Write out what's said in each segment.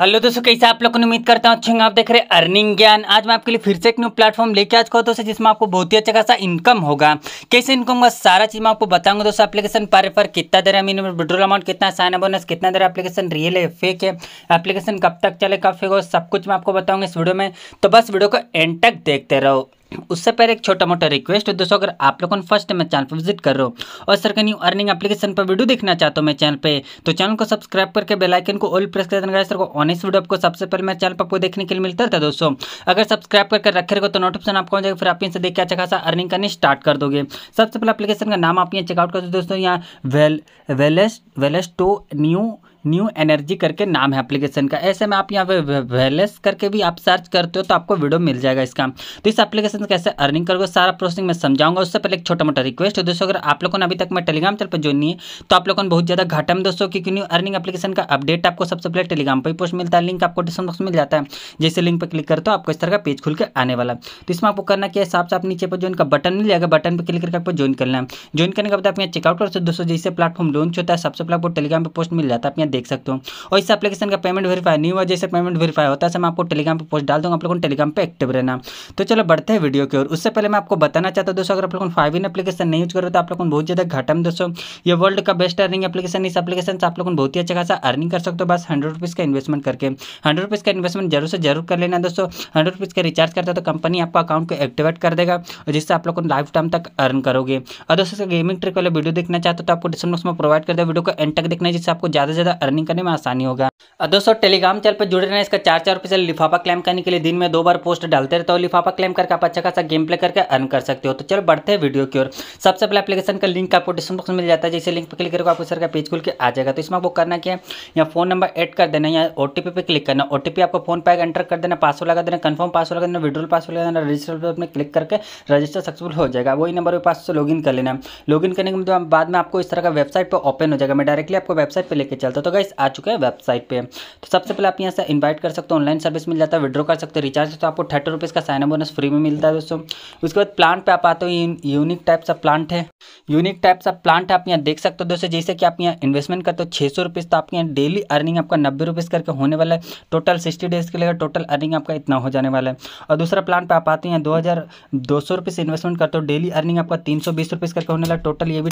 hello दोस्तों कैसे आप लोगों को उम्मीद करता हूँ अच्छे आप देख रहे हैं अर्निंग ज्ञान आज मैं आपके लिए फिर से एक न्यू प्लेटफॉर्म लेके आज को दोस्तों जिसमें आपको बहुत ही अच्छा खासा इनकम होगा कैसे इनकम होगा सारा चीज़ मैं आपको बताऊंगा दोस्तों एप्लीकेशन पर पर कितना देर है मिनिमम विड्रोल अमाउंट कितना साइन बोनस कितना देर एप्लीकेशन रियल है फेक है एप्लीकेशन कब तक चले कब फेक हो सब कुछ मैं आपको बताऊंगा इस वीडियो में तो बस वीडियो को एंड तक देखते रहो उससे पहले एक छोटा मोटा रिक्वेस्ट है दोस्तों अगर आप लोगों ने फर्स्ट टाइम चैनल पर विजिट कर रहे हो और सर का न्यू अर्निंग एप्लीकेशन पर वीडियो देखना चाहता हूँ मैं चैनल पे तो चैनल को सब्सक्राइब करके बेलाइकन को ऑल प्रेस कर देना सर को ऑनेस्ट वीडियो आपको सबसे पहले मेरे चैनल पर आपको देखने के लिए मिलता था दोस्तों अगर सब्सक्राइब करके रखे रखो तो नोटिफिकेशन आपको जाएगा फिर आप इनसे देख के अच्छा खासा अर्निंग करनी स्टार्ट कर दोगे सबसे पहले अपलीकेशन का नाम आप यहाँ चेकआउट कर दोस्तों यहाँ वेल वेलेस्ट वेलेस्टो न्यू न्यू एनर्जी करके नाम है एप्लीकेशन का ऐसे में आप यहाँ पे वेलेस करके भी आप सर्च करते हो तो आपको वीडियो मिल जाएगा इसका तो इस एप्लीकेशन से कैसे अर्निंग करोगे सारा प्रोसेसिंग मैं समझाऊंगा उससे पहले एक छोटा मोटा रिक्वेस्ट है दोस्तों अगर आप लोगों ने अभी तक मैं टेलीग्राम चैनल पर ज्वाइन नहीं है तो आप लोगों ने बहुत ज़्यादा घाटा में दोस्तों क्योंकि न्यू अर्निंग एप्लीकेशन का अपडेट आपको सबसे पहले टेलीग्राम पर पोस्ट मिलता है लिंक आपको डिस्क्रिप्शन बॉक्स मिल जाता है जैसे लिंक पर क्लिक करते हो आपको इस तरह का पेज खुल के आने वाला तो इसमें आपको करना क्या हिसाब से आप नीचे पर जो का बटन मिल जाएगा बटन पर क्लिक करके आपको ज्वाइन करना है ज्वाइन करने के बाद आप यहाँ चेकआउट कर सकते हो दोस्तों जैसे प्लेटफॉर्म लॉन्च होता है सबसे पहले आपको टेलीग्राम पर पोस्ट मिल जाता है देख सकते हो और इस एप्लीकेशन का पेमेंट वेरीफाई नहीं हुआ जैसे पेमेंट वेरीफाई होता है मैं आपको टेलीग्राम पर पोस्ट डाल दूँगा आप लोगों को टेलीग्राम पर एक्टिव रहना तो चलो बढ़ते हैं वीडियो की ओर उससे पहले मैं आपको बताना चाहता हूँ दोस्तों अगर आप लोग फाइव इन एप्लीकेशन नहीं यूज करो तो आप लोग बहुत ज़्यादा घाटा में दोस्तों ये वर्ल्ड का बेस्ट अर्निंग एप्लीकेशन इस एप्लीकेशन से आप लोगों बहुत ही अच्छा खासा अर्निंग कर सकते हो बस हंड्रेड रुपीज़ का इन्वेस्टमेंट करके हंड्रेड रुपीज़ का इन्वेस्टमेंट जरूर से जरूर कर लेना दोस्तों हंड्रेड रुपीज़ का रिचार्ज करता है तो कंपनी आपका अकाउंट को एक्टिवेट कर देगा और जिससे आप लोग को लाइफ टाइम तक अर्न करोगे और दोस्तों गेमिंग ट्रिक वाले वीडियो देखना चाहते हो तो आपको डिस्क्रिप्शन बॉक्स में प्रोवाइड कर दे वीडियो को एंड तक देखना है जिससे आपको ज़्यादा से ज़्यादा अर्निंग करने में आसानी होगा दोस्तों टेलीग्राम चैनल पर जुड़े रहना इसका चार चार रुपये लिफाफा क्लेम करने के लिए दिन में दो बार पोस्ट डालते रहते हो लिफाफा क्लेम करके आप अच्छा खासा गेम प्ले करके अर्न कर सकते हो तो चलो बढ़ते हैं वीडियो की ओर सबसे पहले एप्लीकेशन का लिंक आपको डिस्क्रिप्शन बॉक्स में मिल जाता है जैसे लिंक पर क्लिक करके आपको सर का पेज खुल के आ जाएगा तो इसमें आपको करना क्या है या फोन नंबर एड कर देना या ओटीपी पर क्लिक करना ओटीपी आपको फोन पे एंटर कर देना पासवर्ड लगा देना कन्फर्म पासवर्ड लगा देना विड्रोल पासवर्ड लगा देना रजिस्टर पर अपने क्लिक करके रजिस्टर सक्सेसफुल हो जाएगा वही नंबर पर पास से लॉगिन कर लेना लॉगिन करने के बाद में आपको इस तरह का वेबसाइट पर ओपन हो जाएगा मैं डायरेक्टली आपको वेबसाइट पर लेकर चलता तो होगा इस आ चुके हैं वेबसाइट पे तो सबसे पहले आप यहाँ से इन्वाइट कर सकते हो ऑनलाइन सर्विस मिल जाता है विड्रॉ कर सकते हो रिचार्ज तो आपको थर्टी रुपीज़ का साइन बोनस फ्री में मिलता है दोस्तों उसके बाद प्लांट पे आप आते हो यूनिक टाइप्स ऑफ प्लांट है यूनिक टाइप्स ऑफ प्लांट आप यहाँ देख सकते हो दोस्तों जैसे कि आप यहाँ इन्वेस्टमेंट करते हो छः सौ रुपीज़ तो आपके यहाँ डेली अर्निंग आपका नब्बे रुपीज़ करके होने वाला है टोटल सिक्सटी डेज के लिए टोटल अर्निंग आपका इतना हो जाने वाला है और दूसरा प्लान पर आप आते हैं दो हज़ार दो सौ रुपीज़ इन्वेस्टमेंट करते हो डेली अर्निंग आपका तीन सौ बीस रुपीज़ करके होने वाला टोटल ये भी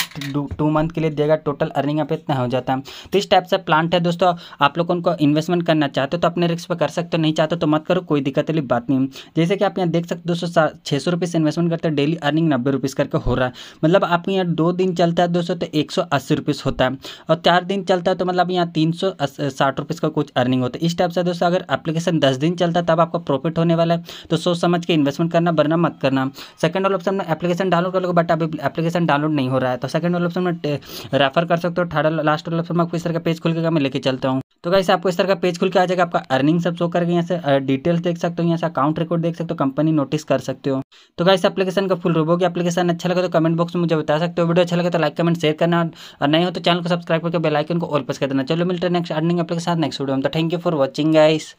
टू मंथ के लिए देगा टोटल अर्निंग आप इतना हो जाता है तो इस टाइप से प्लांट है दोस्तों आप लोग उनको इन्वेस्टमेंट करना चाहते हो तो अपने रिस्क पर कर सकते हो नहीं चाहते तो मत करो कोई दिक्कत वाली बात नहीं जैसे कि आप यहाँ देख सकते हो दोस्तों छः सौ रुपये से इन्वेस्टमेंट करते हैं डेली अर्निंग नब्बे रुपीज़ करके हो रहा है मतलब आपके यहाँ दो दिन चलता है दोस्तों तो एक सौ अस्सी रुपीज़ होता है और चार दिन चलता है तो मतलब यहाँ तीन सौ साठ रुपीज़ का कुछ अर्निंग होता है इस टाइप से दोस्तों अगर एप्लीकेशन दस दिन चलता है तब आपका प्रॉफिट होने वाला है तो सोच समझ के इन्वेस्टमेंट करना बरना मत करना सेकंड वाला ऑप्शन में एप्लीकेशन डाउनलोड कर लोगे बट अभी एप्लीकेशन डाउनलोड नहीं हो रहा है तो सेकंड वाला ऑप्शन में रेफर कर सकते हो थर्ड लास्ट वाला ऑप्शन में इस तरह का पेज खुल खुल के मैं लेके चलता हूँ तो कैसे आपको इस तरह का पेज खुल के आ जाएगा आपका अर्निंग सब शो करके यहाँ से डिटेल्स देख सकते हो यहाँ से अकाउंट रिकॉर्ड देख सकते हो कंपनी नोटिस कर सकते हो तो कैसे एप्लीकेशन का फुल रोबो की एप्लीकेशन अच्छा लगा तो कमेंट बॉक्स में मुझे बता सकते हो वीडियो अच्छा लगा तो लाइक कमेंट शेयर करना और नहीं हो तो चैनल को सब्सक्राइब करके बेलाइकन को और पस कर देना चलो मिलते हैं next earning application next video में तो thank you for watching guys